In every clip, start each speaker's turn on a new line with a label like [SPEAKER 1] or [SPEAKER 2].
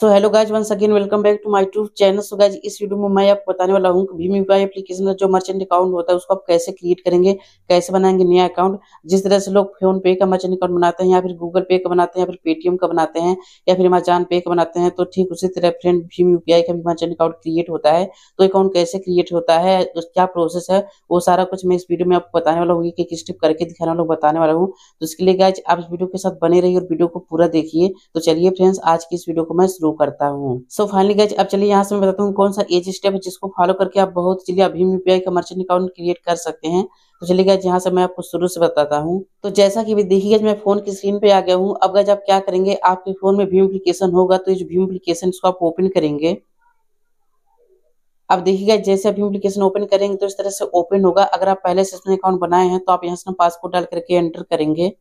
[SPEAKER 1] so hello guys once again welcome back to my tube channel so guys इस video में मैं आपको बताने वाला हूँ भीम यूपीआई एप्लीकेशन का जो मर्चेंट अकाउंट होता है उसको आप कैसे क्रिएट करेंगे कैसे बनाएंगे नया अकाउंट जिस तरह से लोग फोन पे का मर्चेंट अकाउंट बनाते हैं या फिर गूगल पे का बनाते हैं या फिर पेटीएम का बनाते हैं या फिर अमेजान पे का बनाते हैं तो ठीक उसी तरह फ्रेंड भीम यूपीआई का भी मर्चेंट अकाउंट क्रिएट होता है तो अकाउंट कैसे क्रिएट होता है तो क्या प्रोसेस है वो सारा कुछ मैं इस वीडियो में आपको बताने वाला हूँ कि किस टिप करके दिखाने वाला बताने वाला हूँ तो इसके लिए गाइज आप इस वीडियो के साथ बने रहिए और वीडियो को पूरा देखिए तो चलिए फ्रेंड्स आज की इस वीडियो को मैं शुरू करता हूँ सो फाइनली गाइज अब चलिए यहाँ से मैं बताता हूँ कौन सा एज स्टेप है जिसको फॉलो करके आप बहुत जल्दी अभी यूपीआई का मर्चेंट अकाउंट क्रिएट कर सकते हैं तो चलिए गाइज यहाँ से मैं आपको शुरू से बताता हूँ तो जैसा कि देखिए मैं फोन की स्क्रीन पे आ गया हूँ अब गज आप क्या करेंगे आपके फोन में भीम अप्लीकेशन होगा तो भीम अप्लीकेशन इसको आप ओपन करेंगे अब देखिएगा जैसे अभी एप्लीकेशन ओपन करेंगे तो इस तरह से ओपन होगा अगर आप पहले से अकाउंट बनाए हैं तो आप यहाँ से पासपोर्ट डाल करके एंटर करेंगे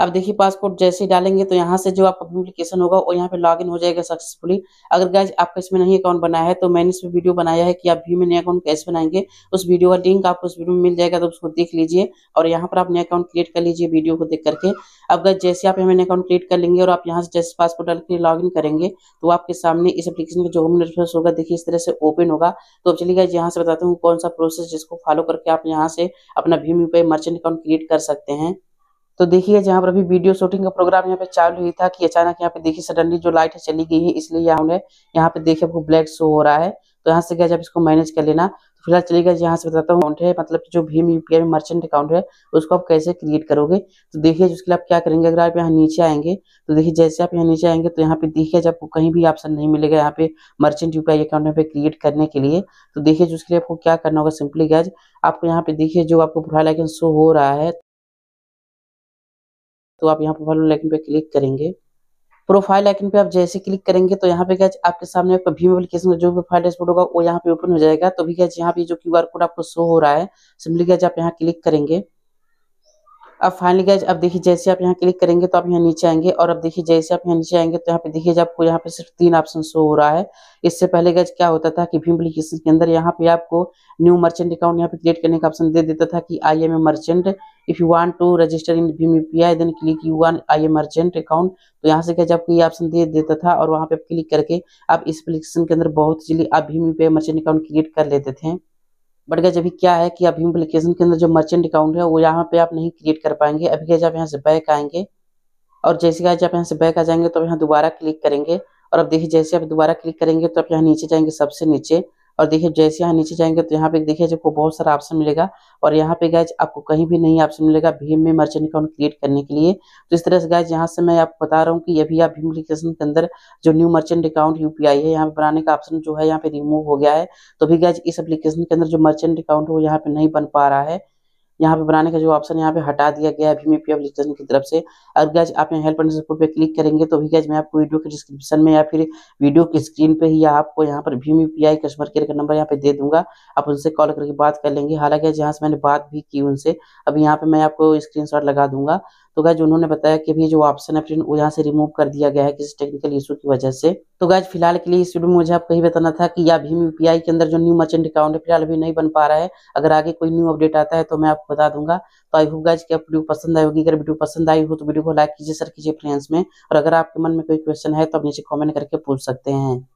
[SPEAKER 1] अब देखिए पासपोर्ट जैसे ही डालेंगे तो यहाँ से जो आपका अप्लीकेशन होगा वो यहाँ पे लॉग इन हो जाएगा सक्सेसफुली अगर गाइज आपका इसमें नहीं अकाउंट बनाया है तो मैंने इसमें वीडियो बनाया है कि आप भी में नया अकाउंट कैसे बनाएंगे उस वीडियो का लिंक आपको उस वीडियो में मिल जाएगा तो उसको देख लीजिए और यहाँ पर आप नया अकाउंट क्रिएट कर लीजिए वीडियो को देख करके अब गाइज जैसे आप हमें नया अकाउंट क्रिएट कर लेंगे और आप यहाँ से जैसे पासपोर्ट डाल के लॉग करेंगे तो आपके सामने इस अपलीकेशन का जो होम इंटरफेस होगा देखिए इस तरह से ओपन होगा तो अब चलिए गाइज यहाँ से बताता हूँ कौन सा प्रोसेस जिसको फॉलो करके आप यहाँ से अपना भीम यू मर्चेंट अकाउंट क्रिएट कर सकते हैं तो देखिए जहाँ पर अभी वीडियो शूटिंग का प्रोग्राम यहाँ पे चालू हुई था कि अचानक यहाँ पे देखिए सडनली जो लाइट है चली गई है इसलिए यहाँ यहाँ पे देखिए आपको ब्लैक शो हो रहा है तो यहाँ से गया जब इसको मैनेज कर लेना तो फिलहाल चलिए गया यहाँ से बताता हूँ अकाउंट है मतलब जो भीम यूपीआई में मर्चेंट अकाउंट है उसको आप कैसे क्रिएट करोगे तो देखिए उसके लिए आप क्या करेंगे अगर आप यहाँ नीचे आएंगे तो देखिए जैसे आप यहाँ नीचे आएंगे तो यहाँ पे देखिए जब आपको कहीं भी ऑप्शन नहीं मिलेगा यहाँ पे मर्चेंट यूपीआई अकाउंट यहाँ पे क्रिएट करने के लिए तो देखिए उसके लिए आपको क्या करना होगा सिंपली गैज आपको यहाँ पे देखिए जो आपको प्रोफाइल आइकन शो हो रहा है तो आप यहाँ प्रोफाइल लाइकन पे क्लिक करेंगे प्रोफाइल आइकन पे आप जैसे क्लिक करेंगे तो यहाँ पे क्या आपके सामने आपका भीम एप्लीकेशन का जो भी फाइल डैशबोर्ड होगा वो यहाँ पे ओपन हो जाएगा तो भी क्या यहाँ पे जो क्यू कोड आपको शो हो रहा है सिंपली क्या आप यहाँ क्लिक करेंगे अब फाइनली गैज अब देखिए जैसे आप यहाँ क्लिक करेंगे तो आप यहाँ नीचे आएंगे और अब देखिए जैसे आप यहाँ नीचे आएंगे तो यहाँ पे देखिए आपको यहाँ पे सिर्फ तीन ऑप्शन शो हो रहा है इससे पहले गैज क्या होता था कि भीम एप्लीकेशन के अंदर यहाँ पे आपको न्यू मर्चेंट अकाउंट यहाँ पे क्रिएट करने का ऑप्शन दे देता था कि I am a merchant if you want to register in भीम UPI then click you one I a merchant account तो यहाँ से गैज आपको ये ऑप्शन दे देता था और वहाँ पे आप क्लिक करके आप इस एप्लीकेशन के अंदर बहुत जल्दी आप भीम यूपीआई मर्चेंट अकाउंट क्रिएट कर लेते थे बट गैज अभी क्या है कि अभी एप्लीकेशन के अंदर जो मर्चेंट अकाउंट है वो यहाँ पे आप नहीं क्रिएट कर पाएंगे अभी गैज आप यहाँ से बैक आएंगे और जैसे गैज आप यहाँ से बैक आ जाएंगे तो आप यहाँ दोबारा क्लिक करेंगे और अब देखिए जैसे आप दोबारा क्लिक करेंगे तो आप यहाँ नीचे जाएंगे सबसे नीचे और देखिए जैसे यहाँ नीचे जाएंगे तो यहाँ पे देखिए आपको बहुत सारा ऑप्शन मिलेगा और यहाँ पे गैज आपको कहीं भी नहीं ऑप्शन मिलेगा भीम में मर्चेंट अकाउंट क्रिएट करने के लिए तो इस तरह से गैज यहाँ से मैं आपको बता रहा हूँ कि ये आप भीम एप्लीकेशन के अंदर जो न्यू मर्चेंट अकाउंट यूपीआई है यहाँ पे बनाने का ऑप्शन जो है यहाँ पे रिमूव हो गया है तो भी गैज इस एप्लीकेशन के अंदर जो मर्चेंट अकाउंट वो यहाँ पे नहीं बन पा रहा है यहाँ पे बनाने का जो ऑप्शन यहाँ पे हटा दिया गया है भीमी पी की तरफ से अगर गैज आप यहाँ हेल्प एंड सपोर्ट पे क्लिक करेंगे तो भी गैज मैं आपको वीडियो के डिस्क्रिप्शन में या फिर वीडियो की स्क्रीन पे ही आपको यहाँ पर भीम यू कस्टमर केयर का नंबर यहाँ पे दे दूंगा आप उनसे कॉल करके बात कर लेंगे हालांकि यहाँ से मैंने बात भी की उनसे अब यहाँ पे मैं आपको स्क्रीन लगा दूंगा तो गैज उन्होंने बताया कि अभी जो ऑप्शन है प्रिंट यहाँ से रिमूव कर दिया गया है किसी टेक्निकल इशू की वजह से तो गैज फिलहाल के लिए इस वीडियो में मुझे आपको यही बताना था कि या भीम यूपीआई के अंदर जो न्यू मर्चेंट अकाउंट है फिलहाल अभी नहीं बन पा रहा है अगर आगे कोई न्यू अपडेट आता है तो मैं आपको बता दूंगा तो आई होप गैज की आप वीडियो पसंद आई होगी अगर वीडियो पसंद आई हो तो वीडियो को लाइक कीजिए सर कीजिए फ्रेंड्स में और अगर आपके मन में कोई क्वेश्चन है तो आप नीचे कॉमेंट करके पूछ सकते हैं